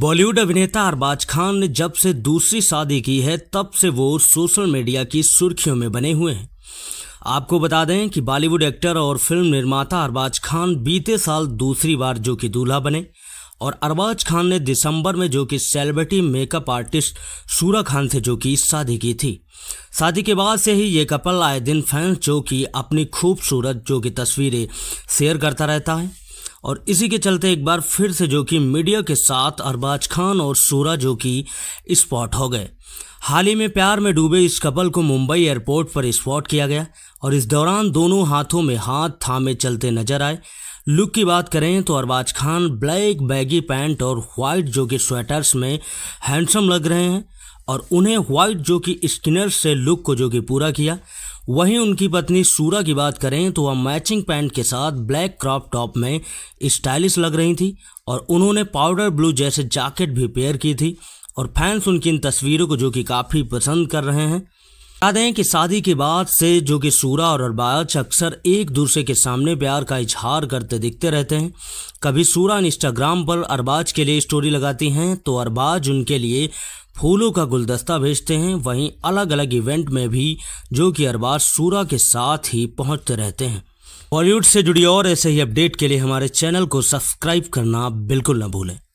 बॉलीवुड अभिनेता अरबाज खान ने जब से दूसरी शादी की है तब से वो सोशल मीडिया की सुर्खियों में बने हुए हैं आपको बता दें कि बॉलीवुड एक्टर और फिल्म निर्माता अरबाज खान बीते साल दूसरी बार जो कि दूल्हा बने और अरबाज खान ने दिसंबर में जो कि सेलिब्रिटी मेकअप आर्टिस्ट सूरा खान से जो कि शादी की थी शादी के बाद से ही ये कपल आए दिन फैंस जो कि अपनी खूबसूरत जो कि तस्वीरें शेयर करता रहता है और इसी के चलते एक बार फिर से जो कि मीडिया के साथ अरबाज खान और सूरा जो कि स्पॉट हो गए हाल ही में प्यार में डूबे इस कपल को मुंबई एयरपोर्ट पर स्पॉट किया गया और इस दौरान दोनों हाथों में हाथ थामे चलते नजर आए लुक की बात करें तो Arbaaz Khan black baggy pant और वाइट जो कि स्वेटर्स में हैंडसम लग रहे हैं और उन्हें वाइट जो कि स्किनर्स से लुक को जो कि पूरा किया वहीं उनकी पत्नी सूरा की बात करें तो वह मैचिंग पैंट के साथ ब्लैक क्रॉप टॉप में स्टाइलिश लग रही थी और उन्होंने पाउडर ब्लू जैसे जैकेट भी पेयर की थी और फैंस उनकी इन तस्वीरों को जो कि काफ़ी पसंद कर रहे हैं बता दें कि शादी के बाद से जो कि सूरा और अरबाज अक्सर एक दूसरे के सामने प्यार का इजहार करते दिखते रहते हैं कभी सूरा इंस्टाग्राम पर अरबाज के लिए स्टोरी लगाती हैं तो अरबाज उनके लिए फूलों का गुलदस्ता भेजते हैं वहीं अलग अलग इवेंट में भी जो कि अरबाज सूरा के साथ ही पहुंचते रहते हैं बॉलीवुड से जुड़ी और ऐसे ही अपडेट के लिए हमारे चैनल को सब्सक्राइब करना बिल्कुल न भूलें